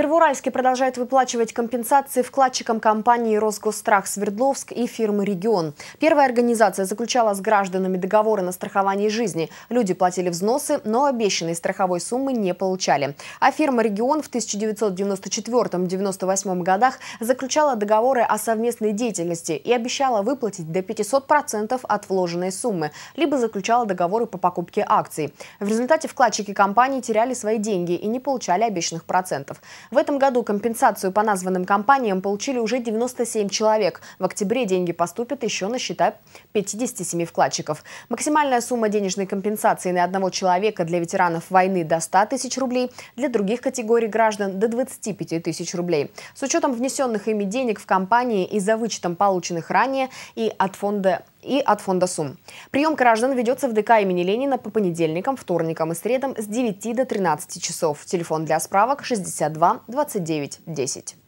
Первоуральский продолжает выплачивать компенсации вкладчикам компании «Росгострах Свердловск» и фирмы «Регион». Первая организация заключала с гражданами договоры на страхование жизни. Люди платили взносы, но обещанной страховой суммы не получали. А фирма «Регион» в 1994-1998 годах заключала договоры о совместной деятельности и обещала выплатить до 500% от вложенной суммы, либо заключала договоры по покупке акций. В результате вкладчики компании теряли свои деньги и не получали обещанных процентов. В этом году компенсацию по названным компаниям получили уже 97 человек. В октябре деньги поступят еще на счета 57 вкладчиков. Максимальная сумма денежной компенсации на одного человека для ветеранов войны до 100 тысяч рублей, для других категорий граждан до 25 тысяч рублей. С учетом внесенных ими денег в компании и за вычетом полученных ранее и от фонда и от фонда СУМ. Прием граждан ведется в ДК имени Ленина по понедельникам, вторникам и средам с 9 до 13 часов. Телефон для справок 62 29 10.